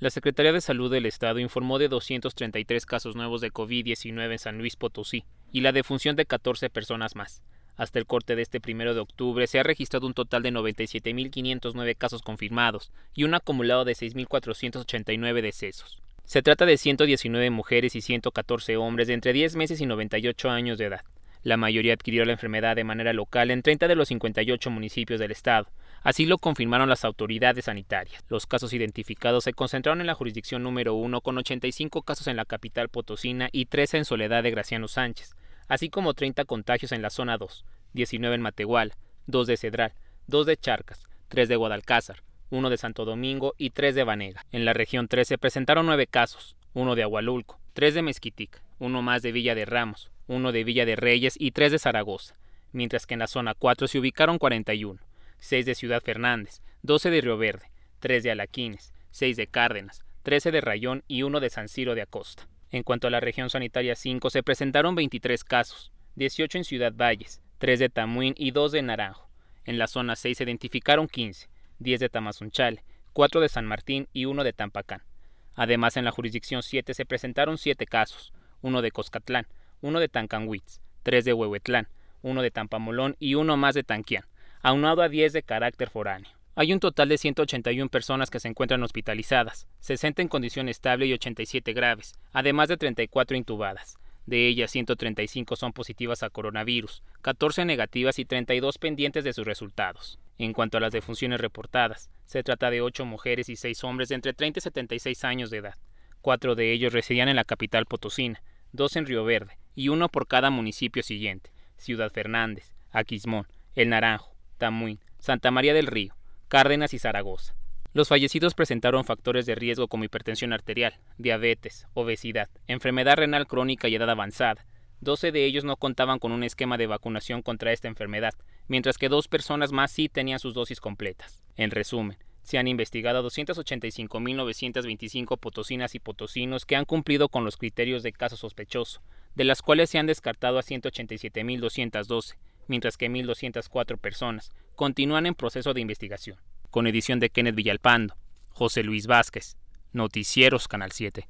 La Secretaría de Salud del Estado informó de 233 casos nuevos de COVID-19 en San Luis Potosí y la defunción de 14 personas más. Hasta el corte de este primero de octubre se ha registrado un total de 97.509 casos confirmados y un acumulado de 6.489 decesos. Se trata de 119 mujeres y 114 hombres de entre 10 meses y 98 años de edad. La mayoría adquirió la enfermedad de manera local en 30 de los 58 municipios del estado, Así lo confirmaron las autoridades sanitarias. Los casos identificados se concentraron en la jurisdicción número 1 con 85 casos en la capital potosina y 13 en Soledad de Graciano Sánchez, así como 30 contagios en la zona 2, 19 en Matehuala, 2 de Cedral, 2 de Charcas, 3 de Guadalcázar, 1 de Santo Domingo y 3 de Vanega. En la región 3 se presentaron 9 casos, 1 de Agualulco, 3 de Mezquitic, 1 más de Villa de Ramos, 1 de Villa de Reyes y 3 de Zaragoza, mientras que en la zona 4 se ubicaron 41. 6 de Ciudad Fernández, 12 de Río Verde, 3 de Alaquines, 6 de Cárdenas, 13 de Rayón y 1 de San Ciro de Acosta. En cuanto a la región sanitaria 5, se presentaron 23 casos, 18 en Ciudad Valles, 3 de Tamuín y 2 de Naranjo. En la zona 6 se identificaron 15, 10 de Tamazunchale, 4 de San Martín y 1 de Tampacán. Además, en la jurisdicción 7 se presentaron 7 casos, 1 de Coscatlán, 1 de Tancanhuitz, 3 de Huehuetlán, 1 de Tampamolón y 1 más de Tanquián aunado a 10 de carácter foráneo. Hay un total de 181 personas que se encuentran hospitalizadas, 60 en condición estable y 87 graves, además de 34 intubadas. De ellas, 135 son positivas a coronavirus, 14 negativas y 32 pendientes de sus resultados. En cuanto a las defunciones reportadas, se trata de 8 mujeres y 6 hombres de entre 30 y 76 años de edad. Cuatro de ellos residían en la capital potosina, dos en Río Verde y uno por cada municipio siguiente, Ciudad Fernández, Aquismón, El Naranjo, Tamuín, Santa María del Río, Cárdenas y Zaragoza. Los fallecidos presentaron factores de riesgo como hipertensión arterial, diabetes, obesidad, enfermedad renal crónica y edad avanzada. 12 de ellos no contaban con un esquema de vacunación contra esta enfermedad, mientras que dos personas más sí tenían sus dosis completas. En resumen, se han investigado 285.925 potosinas y potosinos que han cumplido con los criterios de caso sospechoso, de las cuales se han descartado a 187.212, mientras que 1.204 personas continúan en proceso de investigación. Con edición de Kenneth Villalpando, José Luis Vázquez, Noticieros Canal 7.